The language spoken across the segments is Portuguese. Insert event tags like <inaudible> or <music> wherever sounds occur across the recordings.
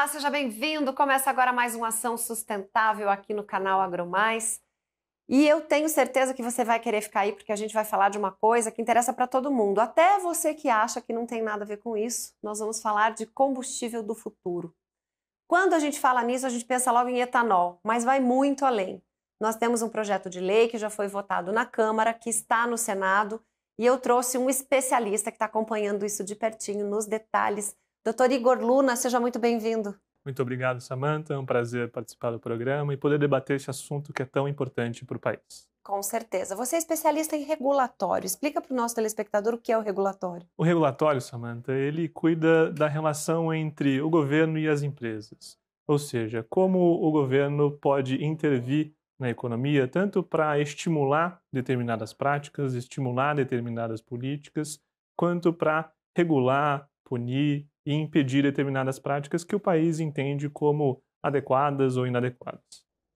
Olá, seja bem-vindo. Começa agora mais uma ação sustentável aqui no canal AgroMais. E eu tenho certeza que você vai querer ficar aí porque a gente vai falar de uma coisa que interessa para todo mundo, até você que acha que não tem nada a ver com isso. Nós vamos falar de combustível do futuro. Quando a gente fala nisso, a gente pensa logo em etanol, mas vai muito além. Nós temos um projeto de lei que já foi votado na Câmara, que está no Senado, e eu trouxe um especialista que está acompanhando isso de pertinho nos detalhes Doutor Igor Luna, seja muito bem-vindo. Muito obrigado, Samantha. É um prazer participar do programa e poder debater esse assunto que é tão importante para o país. Com certeza. Você é especialista em regulatório. Explica para o nosso telespectador o que é o regulatório. O regulatório, Samantha, ele cuida da relação entre o governo e as empresas. Ou seja, como o governo pode intervir na economia, tanto para estimular determinadas práticas, estimular determinadas políticas, quanto para regular, punir, e impedir determinadas práticas que o país entende como adequadas ou inadequadas.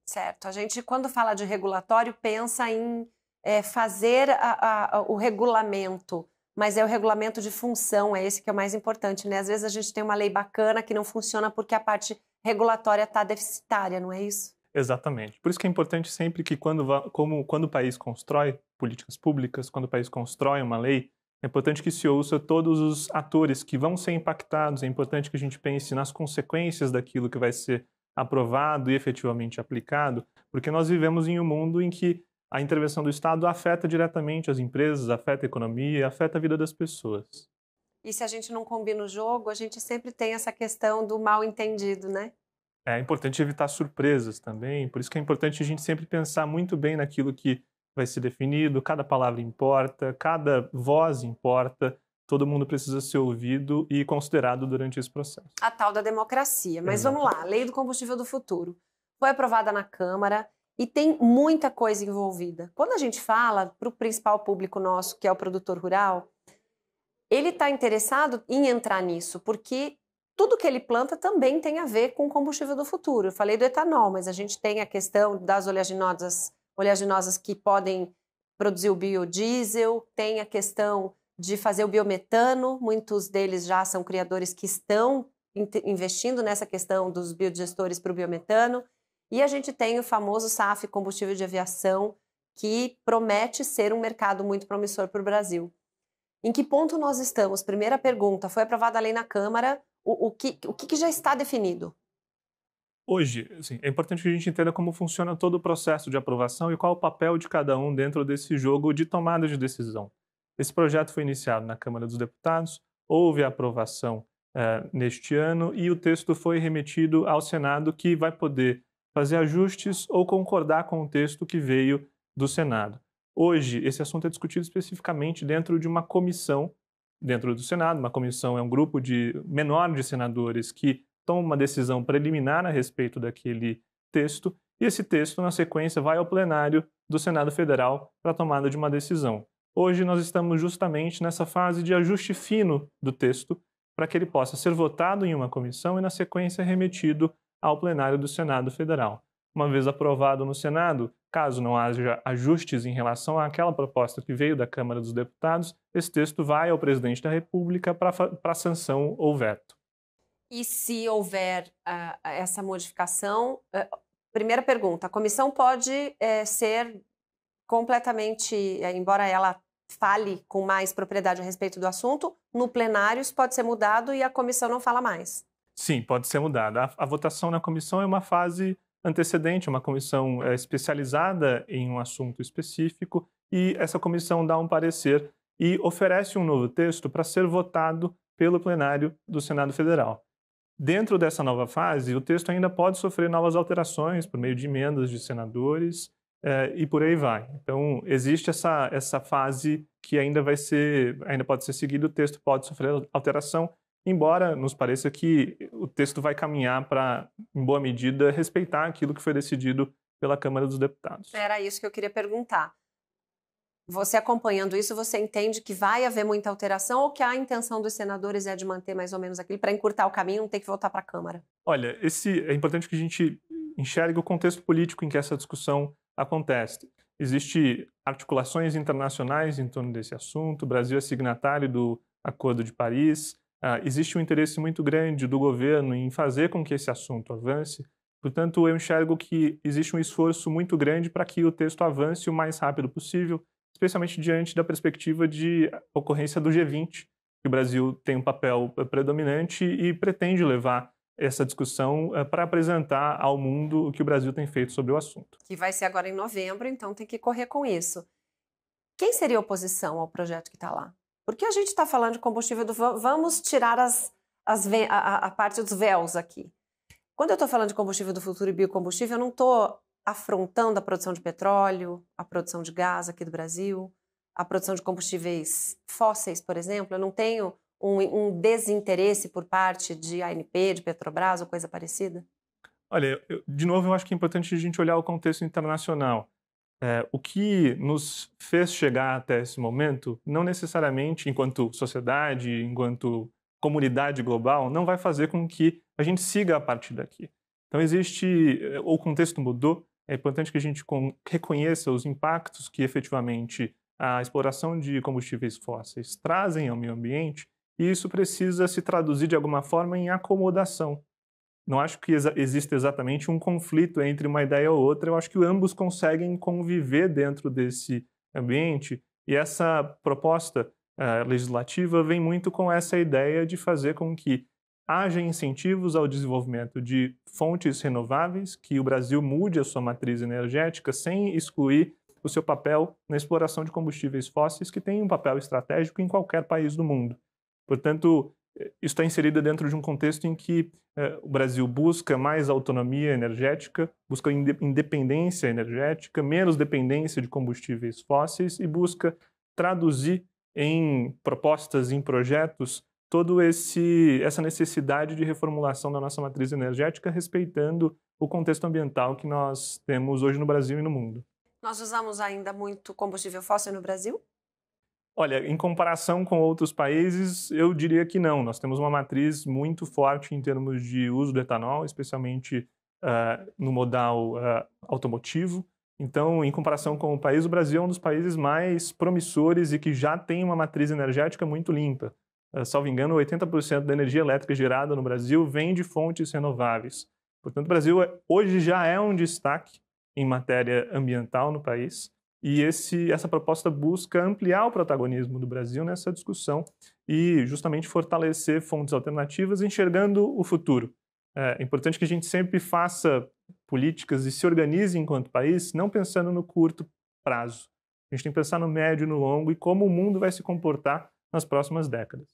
Certo. A gente, quando fala de regulatório, pensa em é, fazer a, a, o regulamento, mas é o regulamento de função, é esse que é o mais importante, né? Às vezes a gente tem uma lei bacana que não funciona porque a parte regulatória está deficitária, não é isso? Exatamente. Por isso que é importante sempre que quando, como, quando o país constrói políticas públicas, quando o país constrói uma lei, é importante que se ouça todos os atores que vão ser impactados, é importante que a gente pense nas consequências daquilo que vai ser aprovado e efetivamente aplicado, porque nós vivemos em um mundo em que a intervenção do Estado afeta diretamente as empresas, afeta a economia, afeta a vida das pessoas. E se a gente não combina o jogo, a gente sempre tem essa questão do mal entendido, né? É importante evitar surpresas também, por isso que é importante a gente sempre pensar muito bem naquilo que vai ser definido, cada palavra importa, cada voz importa, todo mundo precisa ser ouvido e considerado durante esse processo. A tal da democracia. Mas Exato. vamos lá, lei do combustível do futuro. Foi aprovada na Câmara e tem muita coisa envolvida. Quando a gente fala para o principal público nosso, que é o produtor rural, ele está interessado em entrar nisso, porque tudo que ele planta também tem a ver com o combustível do futuro. Eu falei do etanol, mas a gente tem a questão das oleaginosas oleaginosas que podem produzir o biodiesel, tem a questão de fazer o biometano, muitos deles já são criadores que estão investindo nessa questão dos biodigestores para o biometano. E a gente tem o famoso SAF, combustível de aviação, que promete ser um mercado muito promissor para o Brasil. Em que ponto nós estamos? Primeira pergunta, foi aprovada a lei na Câmara, o, o, que, o que já está definido? Hoje, assim, é importante que a gente entenda como funciona todo o processo de aprovação e qual o papel de cada um dentro desse jogo de tomada de decisão. Esse projeto foi iniciado na Câmara dos Deputados, houve a aprovação uh, neste ano e o texto foi remetido ao Senado, que vai poder fazer ajustes ou concordar com o texto que veio do Senado. Hoje, esse assunto é discutido especificamente dentro de uma comissão dentro do Senado. Uma comissão é um grupo de menor de senadores que toma uma decisão preliminar a respeito daquele texto, e esse texto, na sequência, vai ao plenário do Senado Federal para a tomada de uma decisão. Hoje nós estamos justamente nessa fase de ajuste fino do texto, para que ele possa ser votado em uma comissão e, na sequência, remetido ao plenário do Senado Federal. Uma vez aprovado no Senado, caso não haja ajustes em relação àquela proposta que veio da Câmara dos Deputados, esse texto vai ao presidente da República para sanção ou veto. E se houver uh, essa modificação, uh, primeira pergunta, a comissão pode eh, ser completamente, eh, embora ela fale com mais propriedade a respeito do assunto, no plenário isso pode ser mudado e a comissão não fala mais. Sim, pode ser mudado. A, a votação na comissão é uma fase antecedente, uma comissão especializada em um assunto específico e essa comissão dá um parecer e oferece um novo texto para ser votado pelo plenário do Senado Federal. Dentro dessa nova fase, o texto ainda pode sofrer novas alterações por meio de emendas de senadores eh, e por aí vai. Então, existe essa, essa fase que ainda vai ser, ainda pode ser seguida, o texto pode sofrer alteração, embora nos pareça que o texto vai caminhar para, em boa medida, respeitar aquilo que foi decidido pela Câmara dos Deputados. Era isso que eu queria perguntar. Você acompanhando isso, você entende que vai haver muita alteração ou que a intenção dos senadores é de manter mais ou menos aquilo para encurtar o caminho, não ter que voltar para a Câmara? Olha, esse é importante que a gente enxergue o contexto político em que essa discussão acontece. Existem articulações internacionais em torno desse assunto. O Brasil é signatário do Acordo de Paris. Uh, existe um interesse muito grande do governo em fazer com que esse assunto avance. Portanto, eu enxergo que existe um esforço muito grande para que o texto avance o mais rápido possível especialmente diante da perspectiva de ocorrência do G20, que o Brasil tem um papel eh, predominante e pretende levar essa discussão eh, para apresentar ao mundo o que o Brasil tem feito sobre o assunto. Que vai ser agora em novembro, então tem que correr com isso. Quem seria a oposição ao projeto que está lá? Porque a gente está falando de combustível do vamos tirar as, as a, a, parte dos véus aqui. Quando eu estou falando de combustível do futuro e biocombustível, eu não estou afrontando a produção de petróleo, a produção de gás aqui do Brasil, a produção de combustíveis fósseis, por exemplo. Eu não tenho um, um desinteresse por parte de ANP, de Petrobras ou coisa parecida? Olha, eu, de novo, eu acho que é importante a gente olhar o contexto internacional. É, o que nos fez chegar até esse momento, não necessariamente enquanto sociedade, enquanto comunidade global, não vai fazer com que a gente siga a partir daqui. Então existe, é, o contexto mudou, é importante que a gente reconheça os impactos que efetivamente a exploração de combustíveis fósseis trazem ao meio ambiente, e isso precisa se traduzir de alguma forma em acomodação. Não acho que exa exista exatamente um conflito entre uma ideia ou outra, eu acho que ambos conseguem conviver dentro desse ambiente, e essa proposta uh, legislativa vem muito com essa ideia de fazer com que haja incentivos ao desenvolvimento de fontes renováveis, que o Brasil mude a sua matriz energética sem excluir o seu papel na exploração de combustíveis fósseis, que tem um papel estratégico em qualquer país do mundo. Portanto, eh, isso está inserido dentro de um contexto em que eh, o Brasil busca mais autonomia energética, busca independência energética, menos dependência de combustíveis fósseis e busca traduzir em propostas, em projetos, todo esse essa necessidade de reformulação da nossa matriz energética respeitando o contexto ambiental que nós temos hoje no Brasil e no mundo. Nós usamos ainda muito combustível fóssil no Brasil? Olha, em comparação com outros países, eu diria que não. Nós temos uma matriz muito forte em termos de uso do etanol, especialmente uh, no modal uh, automotivo. Então, em comparação com o país, o Brasil é um dos países mais promissores e que já tem uma matriz energética muito limpa. Eh, salvo engano, 80% da energia elétrica gerada no Brasil vem de fontes renováveis. Portanto, o Brasil é, hoje já é um destaque em matéria ambiental no país e esse, essa proposta busca ampliar o protagonismo do Brasil nessa discussão e justamente fortalecer fontes alternativas, enxergando o futuro. Eh, é importante que a gente sempre faça políticas e se organize enquanto país, não pensando no curto prazo. A gente tem que pensar no médio e no longo e como o mundo vai se comportar nas próximas décadas.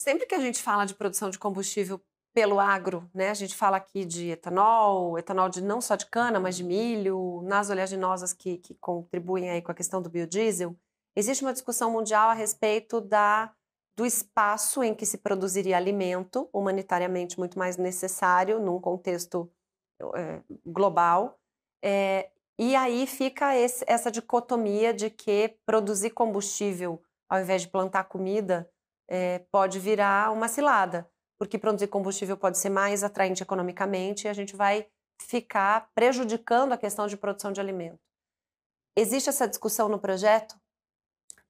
Sempre que a gente fala de produção de combustível pelo agro, né? A gente fala aqui de etanol, etanol de não só de cana, mas de milho, nas oleaginosas que, que contribuem aí com a questão do biodiesel. Existe uma discussão mundial a respeito da do espaço em que se produziria alimento, humanitariamente muito mais necessário num contexto é, global. É, e aí fica esse, essa dicotomia de que produzir combustível ao invés de plantar comida, é, pode virar uma cilada, porque produzir combustível pode ser mais atraente economicamente e a gente vai ficar prejudicando a questão de produção de alimento. Existe essa discussão no projeto?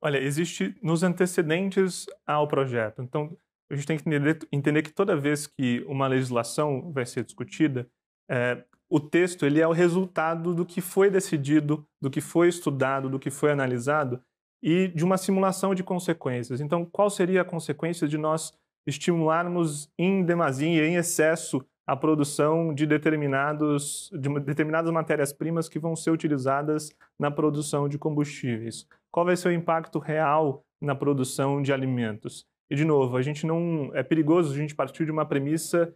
Olha, existe nos antecedentes ao projeto. Então, a gente tem que entender, entender que toda vez que uma legislação vai ser discutida, é, o texto ele é o resultado do que foi decidido, do que foi estudado, do que foi analisado e de uma simulação de consequências. Então, qual seria a consequência de nós estimularmos em demasia, em excesso, a produção de, determinados, de determinadas matérias-primas que vão ser utilizadas na produção de combustíveis? Qual vai ser o impacto real na produção de alimentos? E, de novo, a gente não. É perigoso a gente partir de uma premissa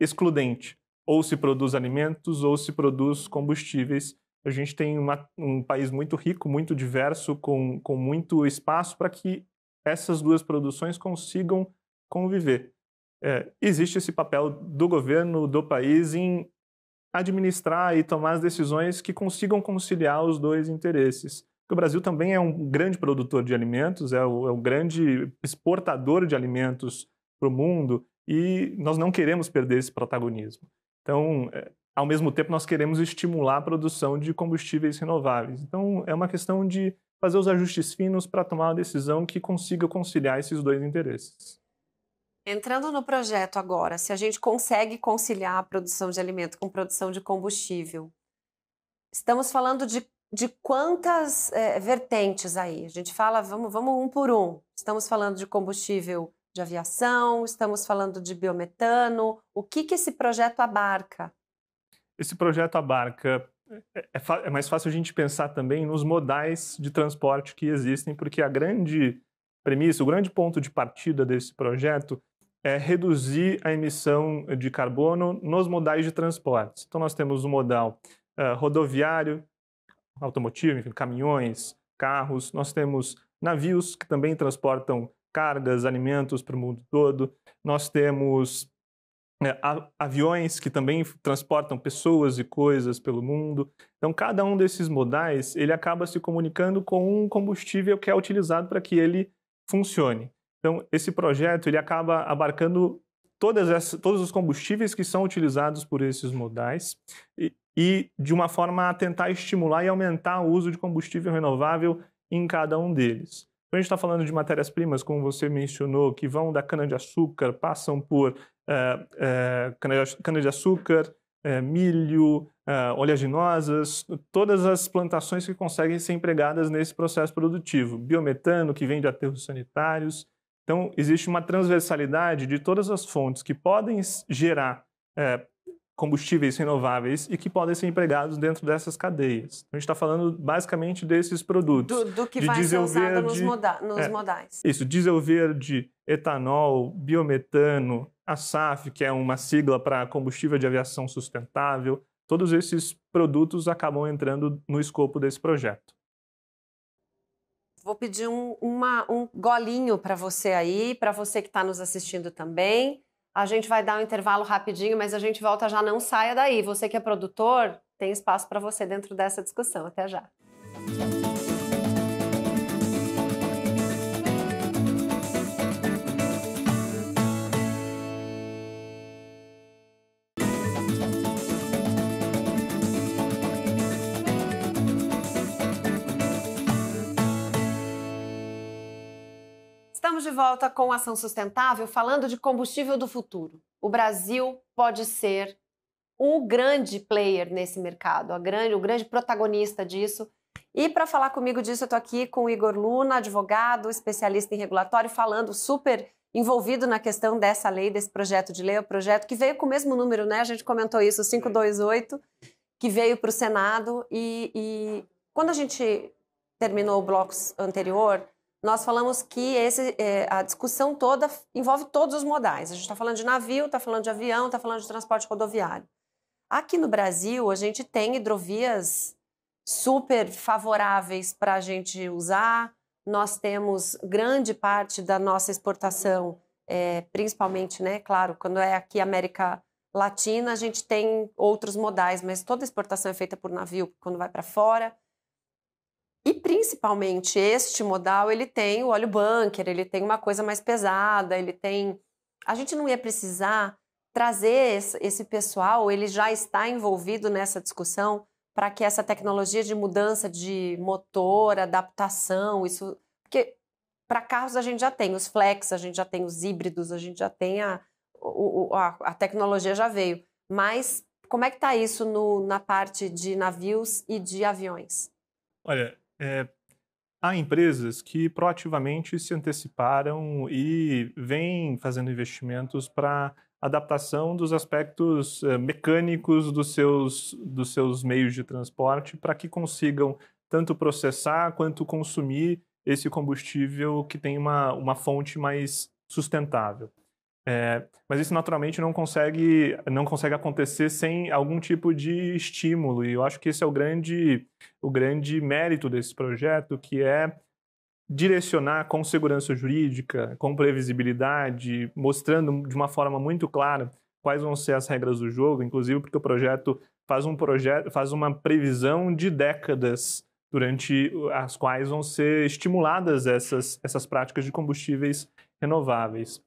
excludente. Ou se produz alimentos ou se produz combustíveis a gente tem uma, um país muito rico, muito diverso, com, com muito espaço para que essas duas produções consigam conviver. É, existe esse papel do governo, do país, em administrar e tomar as decisões que consigam conciliar os dois interesses. Porque o Brasil também é um grande produtor de alimentos, é o, é o grande exportador de alimentos para o mundo, e nós não queremos perder esse protagonismo. Então, é, ao mesmo tempo nós queremos estimular a produção de combustíveis renováveis. Então é uma questão de fazer os ajustes finos para tomar uma decisão que consiga conciliar esses dois interesses. Entrando no projeto agora, se a gente consegue conciliar a produção de alimento com produção de combustível, estamos falando de, de quantas é, vertentes aí? A gente fala, vamos, vamos um por um. Estamos falando de combustível de aviação, estamos falando de biometano. O que, que esse projeto abarca? esse projeto abarca. É, é, é mais fácil a gente pensar também nos modais de transporte que existem, porque a grande premissa, o grande ponto de partida desse projeto é reduzir a emissão de carbono nos modais de transporte. Então, nós temos o modal uh, rodoviário, automotivo, enfim, caminhões, carros, nós temos navios que também transportam cargas, alimentos para o mundo todo, nós temos né, aviões que também transportam pessoas e coisas pelo mundo. Então, cada um desses modais ele acaba se comunicando com um combustível que é utilizado para que ele funcione. Então, esse projeto ele acaba abarcando todos os combustíveis que são utilizados por esses modais e, e, de uma forma a tentar estimular e aumentar o uso de combustível renovável em cada um deles. Então, a gente está falando de matérias-primas, como você mencionou, que vão da cana-de-açúcar, passam por eh, eh, cana-de-açúcar, eh, milho, oleaginosas, todas as plantações que conseguem ser empregadas nesse processo produtivo. Biometano, que vem de aterros sanitários. Então, existe uma transversalidade de todas as fontes que podem gerar combustíveis renováveis e que podem ser empregados dentro dessas cadeias. Então, a gente está falando basicamente desses produtos. Do, do que de vai ser usado verde, nos, moda nos é, modais. Isso, diesel verde, etanol, biometano, a SAF, que é uma sigla para combustível de aviação sustentável, todos esses produtos acabam entrando no escopo desse projeto. Vou pedir um, uma, um golinho para você aí, para você que está nos assistindo também. A gente vai dar um intervalo rapidinho, mas a gente volta já. Não saia daí. Você que é produtor, tem espaço para você dentro dessa discussão. Até já. Estamos de volta com Ação Sustentável, falando de combustível do futuro. O Brasil pode ser o grande player nesse mercado, grande, o grande protagonista disso. E para falar comigo disso, eu estou aqui com o Igor Luna, advogado, especialista em regulatório, falando super envolvido na questão dessa lei, desse projeto de lei, o projeto que veio com o mesmo número, né? A gente comentou isso, 528, que veio para o Senado. E, e quando a gente terminou o bloco anterior, nós falamos que esse, é, a discussão toda envolve todos os modais. A gente está falando de navio, está falando de avião, está falando de transporte rodoviário. Aqui no Brasil, a gente tem hidrovias super favoráveis para a gente usar. Nós temos grande parte da nossa exportação, é, principalmente, né? Claro, quando é aqui América Latina, a gente tem outros modais, mas toda exportação é feita por navio quando vai para fora. E principalmente este modal, ele tem o óleo bunker, ele tem uma coisa mais pesada, ele tem. A gente não ia precisar trazer esse pessoal, ele já está envolvido nessa discussão para que essa tecnologia de mudança de motor, adaptação, isso. Porque para carros a gente já tem os flex, a gente já tem os híbridos, a gente já tem a. a, a tecnologia já veio. Mas como é que está isso no, na parte de navios e de aviões? Olha, é, há empresas que proativamente se anteciparam e vêm fazendo investimentos para adaptação dos aspectos eh, mecânicos dos seus, dos seus meios de transporte para que consigam tanto processar quanto consumir esse combustível que tem uma, uma fonte mais sustentável. É, mas isso naturalmente não consegue, não consegue acontecer sem algum tipo de estímulo. E eu acho que esse é o grande, o grande mérito desse projeto, que é direcionar com segurança jurídica, com previsibilidade, mostrando de uma forma muito clara quais vão ser as regras do jogo, inclusive porque o projeto faz um projeto, faz uma previsão de décadas durante as quais vão ser estimuladas essas, essas práticas de combustíveis renováveis.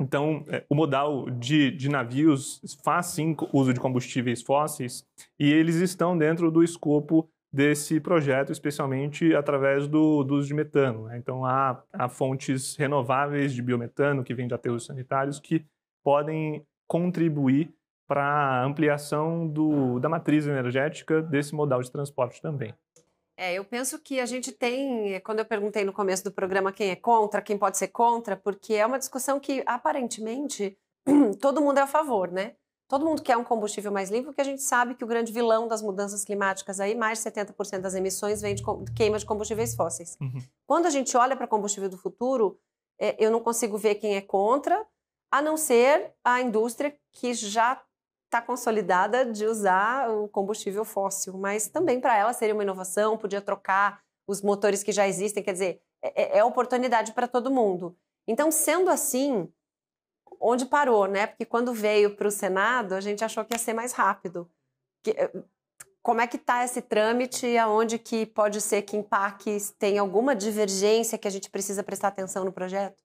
Então, é, o modal de, de, navios faz sim uso de combustíveis fósseis e eles estão dentro do escopo desse projeto, especialmente através do, do uso de metano. Né? Então, há, há, fontes renováveis de biometano que vêm de aterros sanitários que podem contribuir para a ampliação do, da matriz energética desse modal de transporte também. É, eu penso que a gente tem, eh, quando eu perguntei no começo do programa quem é contra, quem pode ser contra, porque é uma discussão que aparentemente <clears throat> todo mundo é a favor, né? Todo mundo quer um combustível mais limpo, porque a gente sabe que o grande vilão das mudanças climáticas aí, mais de 70% das emissões vem de queima de combustíveis fósseis. Uhum. Quando a gente olha para combustível do futuro, é, eu não consigo ver quem é contra, a não ser a indústria que já está consolidada de usar o combustível fóssil, mas também para ela seria uma inovação, podia trocar os motores que já existem, quer dizer, é, é, é oportunidade para todo mundo. Então, sendo assim, onde parou, né? Porque quando veio para o Senado, a gente achou que ia ser mais rápido. Que, eh, como é que está esse trâmite? Aonde que pode ser que impacte, tem alguma divergência que a gente precisa prestar atenção no projeto?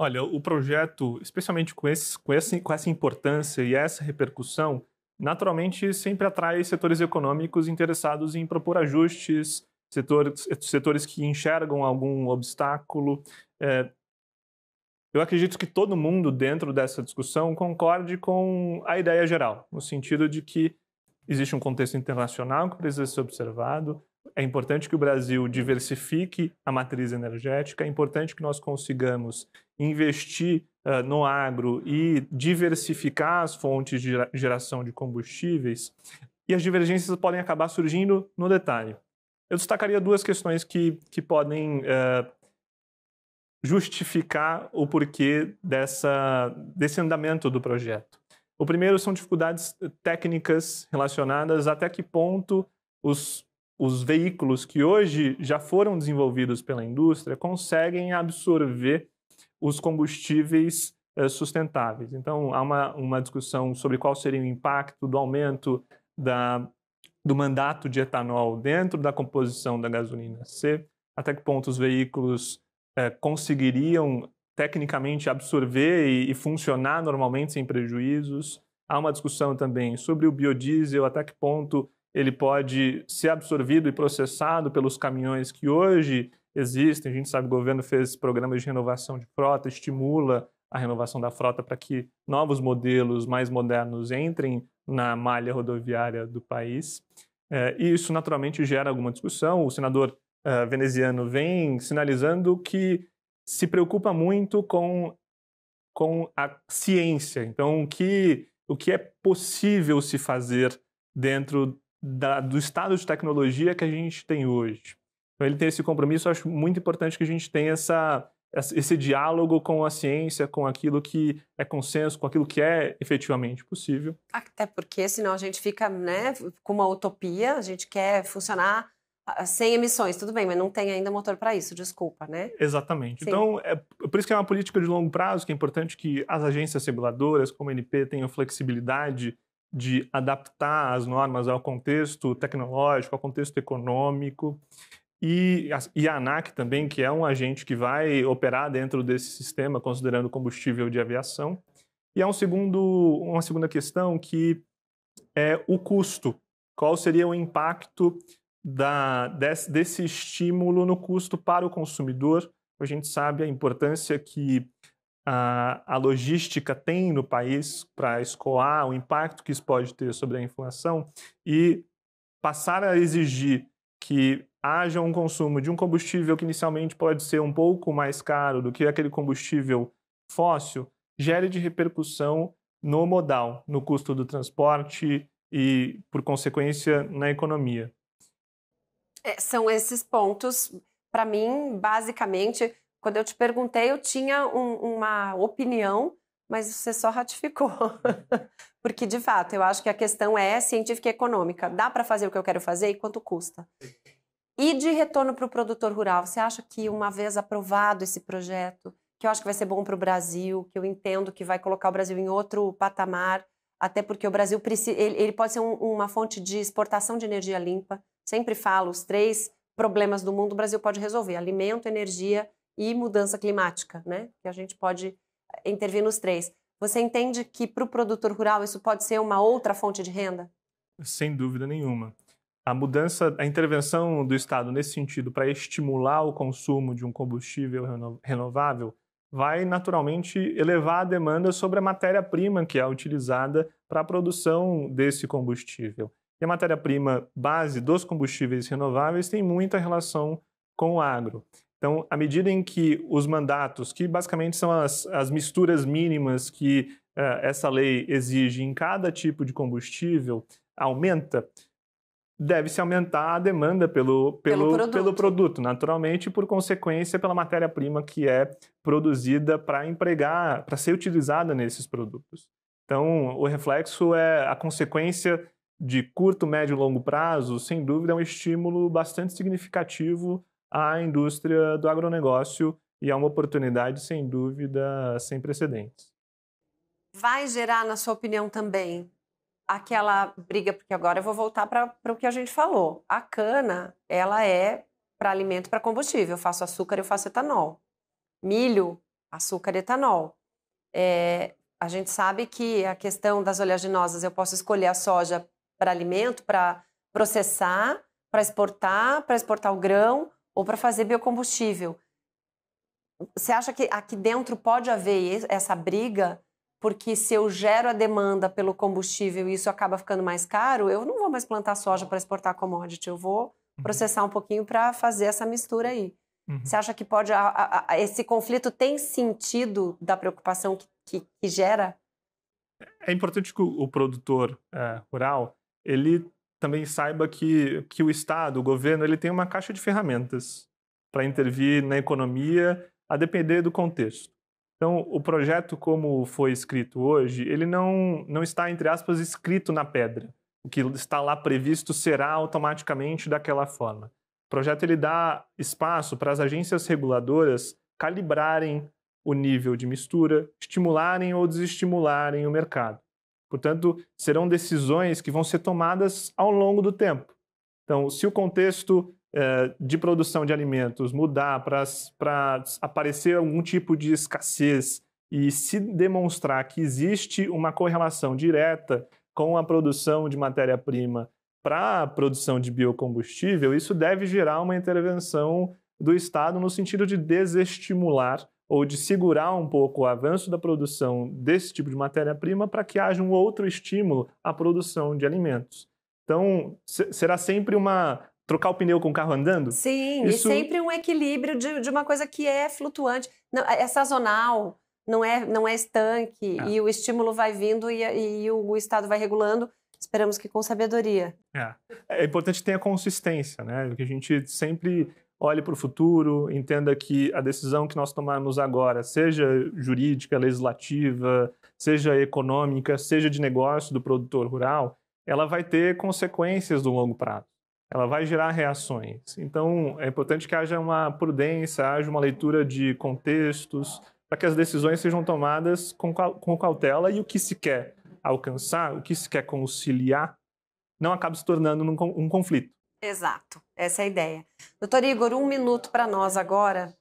Olha, o projeto, especialmente com, esse, com, esse, com essa importância e essa repercussão, naturalmente sempre atrai setores econômicos interessados em propor ajustes, setores, setores que enxergam algum obstáculo. É, eu acredito que todo mundo dentro dessa discussão concorde com a ideia geral, no sentido de que existe um contexto internacional que precisa ser observado, é importante que o Brasil diversifique a matriz energética, é importante que nós consigamos investir uh, no agro e diversificar as fontes de geração de combustíveis, e as divergências podem acabar surgindo no detalhe. Eu destacaria duas questões que, que podem uh, justificar o porquê dessa, desse andamento do projeto. O primeiro são dificuldades eh, técnicas relacionadas até que ponto os, os veículos que hoje já foram desenvolvidos pela indústria conseguem absorver os combustíveis eh, sustentáveis. Então, há uma, uma discussão sobre qual seria o impacto do aumento da, do mandato de etanol dentro da composição da gasolina C, até que ponto os veículos é, conseguiriam tecnicamente absorver e, e, funcionar normalmente sem prejuízos. Há uma discussão também sobre o biodiesel, até que ponto ele pode ser absorvido e processado pelos caminhões que hoje existem. A gente sabe que o governo fez programas de renovação de frota, estimula a renovação da frota para que novos modelos mais modernos entrem na malha rodoviária do país. É, e isso naturalmente gera alguma discussão. O senador eh, veneziano vem sinalizando que se preocupa muito com, com a ciência. Então, o que, o que é possível se fazer dentro da, do estado de tecnologia que a gente tem hoje. Então ele tem esse compromisso, eu acho muito importante que a gente tenha essa, esse diálogo com a ciência, com aquilo que é consenso, com aquilo que é efetivamente possível. Até porque senão a gente fica né, com uma utopia, a gente quer funcionar sem emissões, tudo bem, mas não tem ainda motor para isso, desculpa, né? Exatamente. Sim. Então, é por isso que é uma política de longo prazo, que é importante que as agências reguladoras, como a NP, tenham flexibilidade de adaptar as normas ao contexto tecnológico, ao contexto econômico. E a, e a ANAC também, que é um agente que vai operar dentro desse sistema, considerando combustível de aviação. E há é um segundo, uma segunda questão que é o custo. Qual seria o impacto da, desse, desse estímulo no custo para o consumidor? A gente sabe a importância que a, a logística tem no país para escoar, o impacto que isso pode ter sobre a inflação e passar a exigir que haja um consumo de um combustível que inicialmente pode ser um pouco mais caro do que aquele combustível fóssil, gere de repercussão no modal, no custo do transporte e, por consequência, na economia. É, são esses pontos, para mim, basicamente, quando eu te perguntei, eu tinha um, uma opinião mas você só ratificou. <laughs> Porque, de fato, eu acho que a questão é científica e econômica. Dá para fazer o que eu quero fazer e quanto custa? E de retorno para o produtor rural, você acha que uma vez aprovado esse projeto, que eu acho que vai ser bom para o Brasil, que eu entendo que vai colocar o Brasil em outro patamar, até porque o Brasil precisa, ele, ele pode ser um, uma fonte de exportação de energia limpa. Sempre falo, os três problemas do mundo o Brasil pode resolver: alimento, energia e mudança climática, né? Que a gente pode intervir nos três. Você entende que para o produtor rural isso pode ser uma outra fonte de renda? Sem dúvida nenhuma. A mudança, a intervenção do Estado nesse sentido para estimular o consumo de um combustível renovável vai naturalmente elevar a demanda sobre a matéria-prima que é utilizada para a produção desse combustível. E a matéria-prima base dos combustíveis renováveis tem muita relação com o agro. Então, à medida em que os mandatos, que basicamente são as, as misturas mínimas que uh, essa lei exige em cada tipo de combustível, aumenta, deve-se aumentar a demanda pelo, pelo, pelo produto. pelo, produto. naturalmente, por consequência, pela matéria-prima que é produzida para empregar, para ser utilizada nesses produtos. Então, o reflexo é a consequência de curto, médio e longo prazo, sem dúvida, é um estímulo bastante significativo à indústria do agronegócio e é uma oportunidade, sem dúvida, sem precedentes. Vai gerar, na sua opinião, também aquela briga, porque agora eu vou voltar para o que a gente falou. A cana, ela é para alimento, para combustível. Eu faço açúcar, eu faço etanol. Milho, açúcar e etanol. É, a gente sabe que a questão das oleaginosas, eu posso escolher a soja para alimento, para processar, para exportar, para exportar o grão, ou para fazer biocombustível. Você acha que aqui dentro pode haver essa briga? Porque se eu gero a demanda pelo combustível e isso acaba ficando mais caro, eu não vou mais plantar soja para exportar commodity, eu vou uhum. processar um pouquinho para fazer essa mistura aí. Uhum. Você acha que pode. A, a, esse conflito tem sentido da preocupação que, que, que gera? É importante que o, o produtor é, rural ele também saiba que, que o Estado, o governo, ele tem uma caixa de ferramentas para intervir na economia, a depender do contexto. Então, o projeto como foi escrito hoje, ele não, não está, entre aspas, escrito na pedra. O que está lá previsto será automaticamente daquela forma. O projeto ele dá espaço para as agências reguladoras calibrarem o nível de mistura, estimularem ou desestimularem o mercado. Portanto, serão decisões que vão ser tomadas ao longo do tempo. Então, se o contexto eh, de produção de alimentos mudar para aparecer algum tipo de escassez e se demonstrar que existe uma correlação direta com a produção de matéria-prima para a produção de biocombustível, isso deve gerar uma intervenção do Estado no sentido de desestimular ou de segurar um pouco o avanço da produção desse tipo de matéria-prima para que haja um outro estímulo à produção de alimentos. Então, será sempre uma, trocar o pneu com o carro andando? Sim, Isso... e sempre um equilíbrio de, de uma coisa que é flutuante, não, é, é sazonal, não é, não é estanque, é. e o estímulo vai vindo e, e o, o, Estado vai regulando, esperamos que com sabedoria. É, é importante ter a consistência, né? Que a gente sempre olhe para o futuro, entenda que a decisão que nós tomarmos agora, seja jurídica, legislativa, seja econômica, seja de negócio do produtor rural, ela vai ter consequências do longo prazo. Ela vai gerar reações. Então, é importante que haja uma prudência, haja uma leitura de contextos, para que as decisões sejam tomadas com, com cautela e o que se quer alcançar, o que se quer conciliar, não acabe se tornando um conflito Exato, essa é a ideia. Doutor Igor, um minuto para nós agora.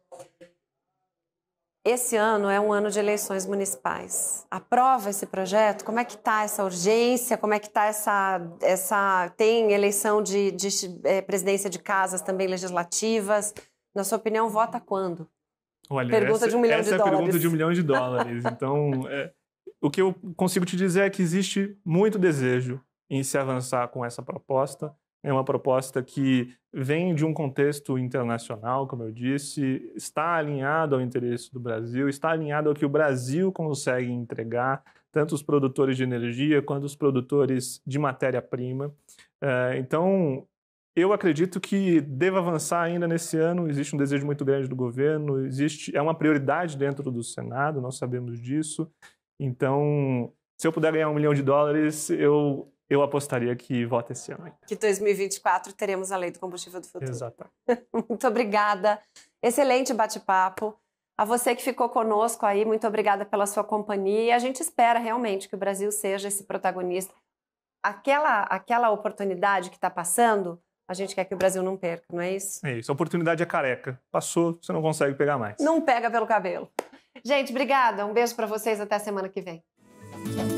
Esse ano é um ano de eleições municipais. Aprova esse projeto? Como é que está essa urgência? Como é que está essa, essa... Tem eleição de, de é, presidência de casas também legislativas. Na sua opinião, vota quando? Olha, pergunta essa, de um milhão essa de é dólares. pergunta de um milhão de dólares. <laughs> Então, é, o que eu consigo te dizer é que existe muito desejo em se avançar com essa proposta. É uma proposta que vem de um contexto internacional, como eu disse, está alinhado ao interesse do Brasil, está alinhado ao que o Brasil consegue entregar, tanto os produtores de energia quanto os produtores de matéria-prima. É, então, eu acredito que deva avançar ainda nesse ano. Existe um desejo muito grande do governo, existe é uma prioridade dentro do Senado, nós sabemos disso. Então, se eu puder ganhar um milhão de dólares, eu eu apostaria que vota esse ano Que 2024 teremos a lei do combustível do futuro. Exatamente. <laughs> muito obrigada. Excelente bate-papo. A você que ficou conosco aí, muito obrigada pela sua companhia. A gente espera realmente que o Brasil seja esse protagonista. Aquela, aquela oportunidade que está passando, a gente quer que o Brasil não perca, não é isso? É isso. A oportunidade é careca. Passou, você não consegue pegar mais. Não pega pelo cabelo. Gente, obrigada. Um beijo para vocês. Até semana que vem.